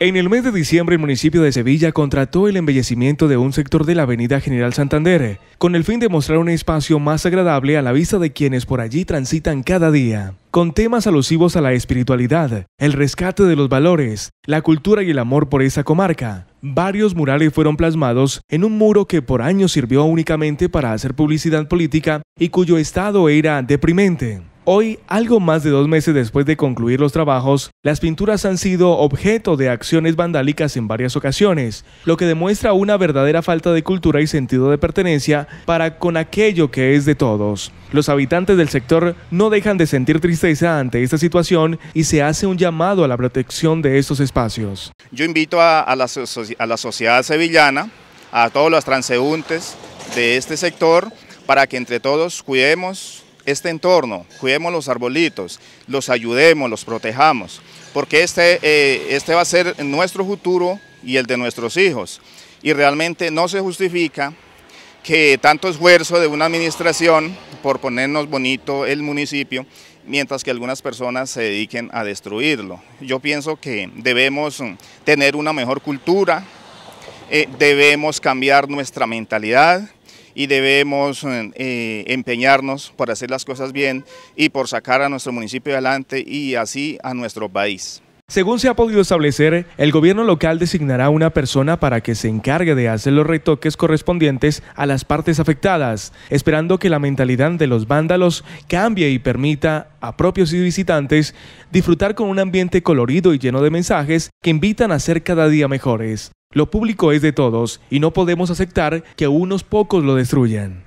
En el mes de diciembre, el municipio de Sevilla contrató el embellecimiento de un sector de la avenida General Santander, con el fin de mostrar un espacio más agradable a la vista de quienes por allí transitan cada día, con temas alusivos a la espiritualidad, el rescate de los valores, la cultura y el amor por esa comarca. Varios murales fueron plasmados en un muro que por años sirvió únicamente para hacer publicidad política y cuyo estado era deprimente. Hoy, algo más de dos meses después de concluir los trabajos, las pinturas han sido objeto de acciones vandálicas en varias ocasiones, lo que demuestra una verdadera falta de cultura y sentido de pertenencia para con aquello que es de todos. Los habitantes del sector no dejan de sentir tristeza ante esta situación y se hace un llamado a la protección de estos espacios. Yo invito a, la, la sociedad sevillana, a todos los transeúntes de este sector, para que entre todos cuidemos este entorno, cuidemos los arbolitos, los ayudemos, los protejamos, porque este, eh, este va a ser nuestro futuro y el de nuestros hijos. Y realmente no se justifica que tanto esfuerzo de una administración por ponernos bonito el municipio, mientras que algunas personas se dediquen a destruirlo. Yo pienso que debemos mm, tener una mejor cultura, eh, debemos cambiar nuestra mentalidad, y debemos eh, eh, empeñarnos por hacer las cosas bien y por sacar a nuestro municipio adelante y así a nuestro país. Según se ha podido establecer, el gobierno local designará una persona para que se encargue de hacer los retoques correspondientes a las partes afectadas, esperando que la mentalidad de los vándalos cambie y permita a propios y visitantes disfrutar con un ambiente colorido y lleno de mensajes que invitan a ser cada día mejores. Lo público es de todos y no podemos aceptar que unos pocos lo destruyan.